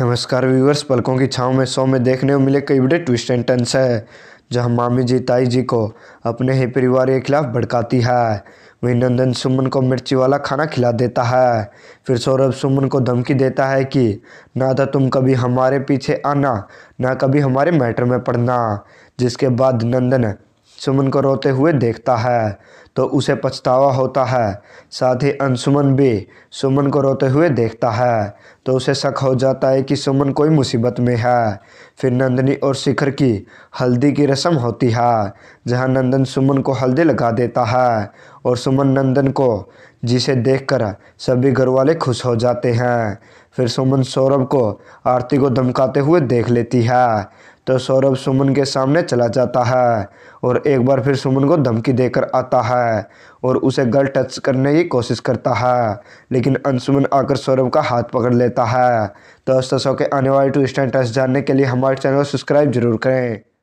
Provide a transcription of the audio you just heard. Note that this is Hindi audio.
नमस्कार व्यूवर्स पलकों की छाँव में शो में देखने को मिले कई बड़े ट्विस्ट एंड टर्न्स है जहां मामी जी ताई जी को अपने ही परिवार के खिलाफ भड़काती है वहीं नंदन सुमन को मिर्ची वाला खाना खिला देता है फिर सौरभ सुमन को धमकी देता है कि ना तो तुम कभी हमारे पीछे आना ना कभी हमारे मैटर में पढ़ना जिसके बाद नंदन सुमन को रोते हुए देखता है तो उसे पछतावा होता है साथ ही अनसुमन भी सुमन को रोते हुए देखता है तो उसे शक हो जाता है कि सुमन कोई मुसीबत में है फिर नंदनी और शिखर की हल्दी की रस्म होती है जहां नंदन सुमन को हल्दी लगा देता है और सुमन नंदन को जिसे देखकर सभी घर वाले खुश हो जाते हैं फिर सुमन सौरभ को आरती को धमकाते हुए देख लेती है तो सौरभ सुमन के सामने चला जाता है और एक बार फिर सुमन को धमकी देकर आता है और उसे गल टच करने की कोशिश करता है लेकिन अंशुमन आकर सौरभ का हाथ पकड़ लेता है तो दोस्तों के आने वाले टू स्टैंड टच जानने के लिए हमारे चैनल को सब्सक्राइब जरूर करें